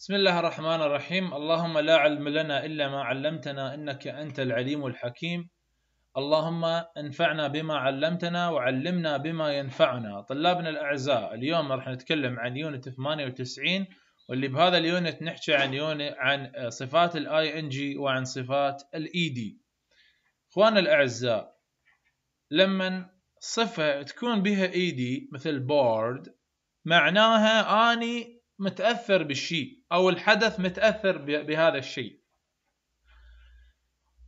بسم الله الرحمن الرحيم اللهم لا علم لنا إلا ما علمتنا إنك أنت العليم الحكيم اللهم انفعنا بما علمتنا وعلمنا بما ينفعنا طلابنا الأعزاء اليوم راح نتكلم عن يونت 98 واللي بهذا اليونت نحكي عن يوني عن صفات الاي ان جي وعن صفات الاي دي اخوانا الاعزاء لما صفه تكون بها اي دي مثل بورد معناها اني متأثر بالشيء أو الحدث متأثر بهذا الشيء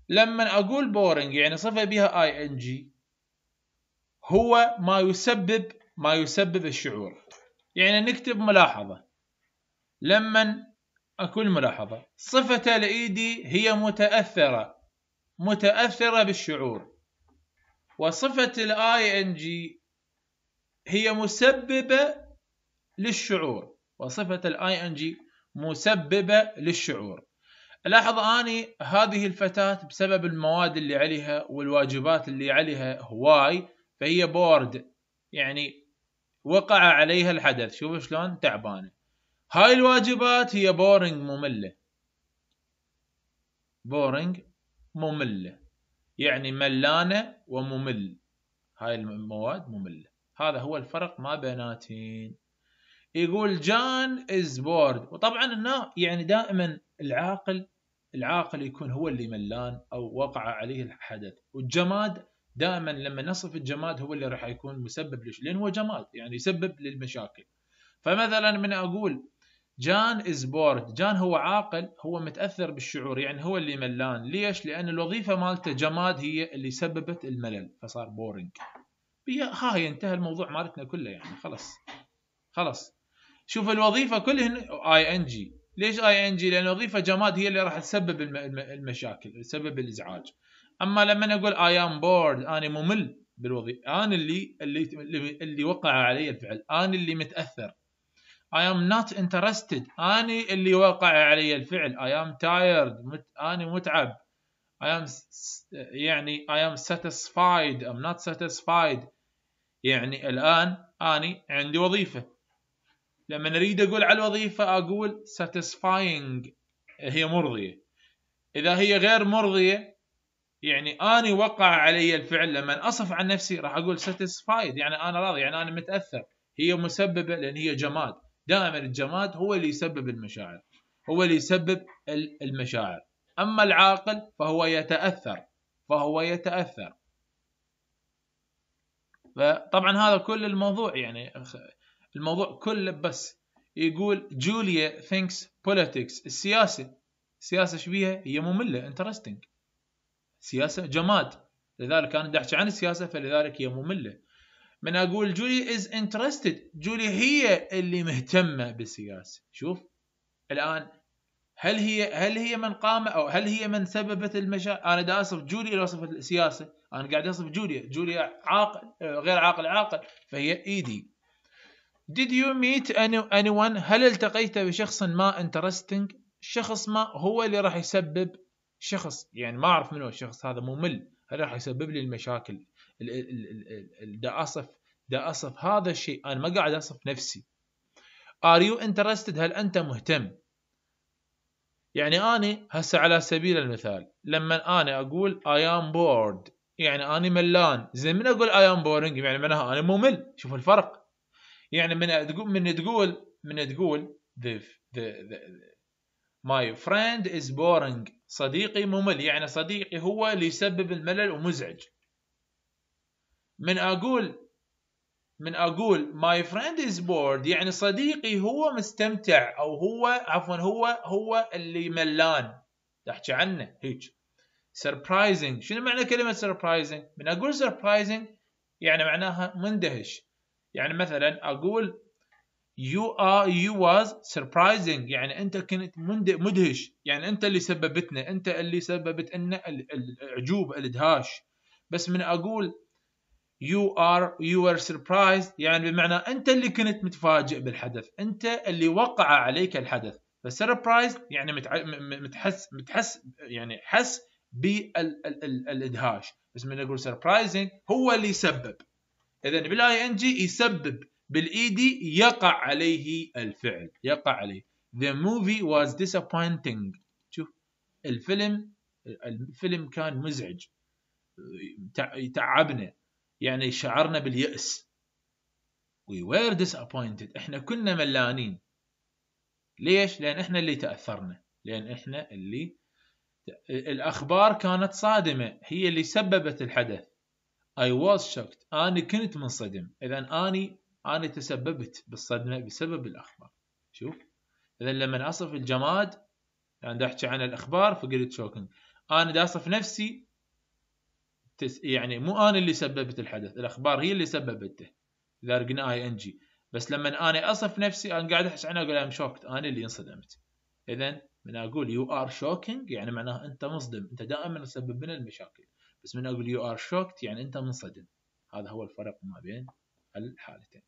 لما أقول بورينج يعني صفة بها اي ان جي هو ما يسبب ما يسبب الشعور يعني نكتب ملاحظة لما أقول ملاحظة صفة الإيدي هي متأثرة متأثرة بالشعور وصفة الاي ان جي هي مسببة للشعور وصفة الاي ان جي مسببة للشعور لاحظ اني هذه الفتاة بسبب المواد اللي عليها والواجبات اللي عليها هواي فهي بورد يعني وقع عليها الحدث شوف شلون تعبانة هاي الواجبات هي بورنج مملة بورنج مملة يعني ملانة وممل هاي المواد مملة هذا هو الفرق ما بيناتين يقول جان از بورد وطبعا هنا يعني دائما العاقل العاقل يكون هو اللي ملان او وقع عليه الحدث والجماد دائما لما نصف الجماد هو اللي راح يكون مسبب ليش لان هو جماد يعني يسبب للمشاكل فمثلا من اقول جان از بورد جان هو عاقل هو متاثر بالشعور يعني هو اللي ملان ليش لان الوظيفه مالته جماد هي اللي سببت الملل فصار بورينج ها انتهى الموضوع مالتنا كله يعني خلاص خلاص شوف الوظيفه كلها اي ان جي ليش اي ان جي لان الوظيفه جماد هي اللي راح تسبب المشاكل تسبب الازعاج اما لما اقول اي ام بورد انا ممل بالوظيفه انا اللي اللي اللي وقع علي الفعل انا اللي متاثر اي ام نوت انترستد أنا اللي وقع علي الفعل اي ام تايرد أنا متعب اي ام يعني اي ام ساتيسفايد ام نوت satisfied يعني الآن اني عندي وظيفة لما اريد اقول على الوظيفه اقول satisfying هي مرضيه اذا هي غير مرضيه يعني اني وقع علي الفعل لما اصف عن نفسي راح اقول satisfied يعني انا راضي يعني انا متاثر هي مسببه لان هي جماد دائما الجماد هو اللي يسبب المشاعر هو اللي يسبب المشاعر اما العاقل فهو يتاثر فهو يتاثر فطبعا هذا كل الموضوع يعني الموضوع كله بس يقول جوليا ثينكس بوليتكس السياسه السياسه شبيها هي ممله انترستنج سياسه جماد لذلك انا احكي عن السياسه فلذلك هي ممله من اقول جولي از انترستد جولي هي اللي مهتمه بالسياسه شوف الان هل هي هل هي من قام او هل هي من سببت المشاكل انا دا اصف جولي الى وصفت السياسه انا قاعد اصف جوليا جوليا عاقل غير عاقل عاقل فهي ايدي Did you meet anyone هل التقيت بشخص ما interesting شخص ما هو اللي راح يسبب شخص يعني ما اعرف من هو الشخص هذا ممل هل راح يسبب لي المشاكل دا اصف دا اصف هذا الشيء انا ما قاعد اصف نفسي Are you interested هل انت مهتم يعني أنا هسه على سبيل المثال لما أنا أقول I am bored يعني أنا ملان زين من أقول I am boring يعني معناها أنا ممل شوف الفرق يعني من تقول من تقول من تقول the, the, the, my friend is boring صديقي ممل يعني صديقي هو اللي يسبب الملل ومزعج من اقول من اقول my friend is bored يعني صديقي هو مستمتع او هو عفوا هو هو اللي ملان تحكي عنه هيك surprising شنو معنى كلمه surprising من اقول surprising يعني معناها مندهش يعني مثلا اقول you are you was surprising يعني انت كنت مدهش يعني انت اللي سببتنا انت اللي سببت لنا الاعجوب الادهاش بس من اقول you are you were surprised يعني بمعنى انت اللي كنت متفاجئ بالحدث انت اللي وقع عليك الحدث فسربرايز يعني متحس متحس يعني حس بالادهاش بس من اقول سربرايزنج هو اللي سبب اذا بالاي ان جي يسبب بالاي دي يقع عليه الفعل يقع عليه the movie was disappointing شوف الفيلم الفيلم كان مزعج تعبنا يعني شعرنا باليأس we were disappointed احنا كنا ملانين ليش؟ لأن احنا اللي تأثرنا لأن احنا اللي الأخبار كانت صادمة هي اللي سببت الحدث I was shocked أنا كنت منصدم إذا أني أنا تسببت بالصدمة بسبب الأخبار شوف إذا لما أصف الجماد يعني أحكي عن الأخبار فقلت شوكن أنا دا أصف نفسي تس يعني مو أنا اللي سببت الحدث الأخبار هي اللي سببته إذا رقنا آي إن جي بس لما أنا أصف نفسي أنا قاعد أحكي عنها أقول أم شوكت أنا اللي انصدمت إذا من أقول يو آر شوكينج يعني معناها أنت مصدم أنت دائما تسبب لنا المشاكل بس من اقول يو ار شوكت يعني انت منصدم هذا هو الفرق ما بين الحالتين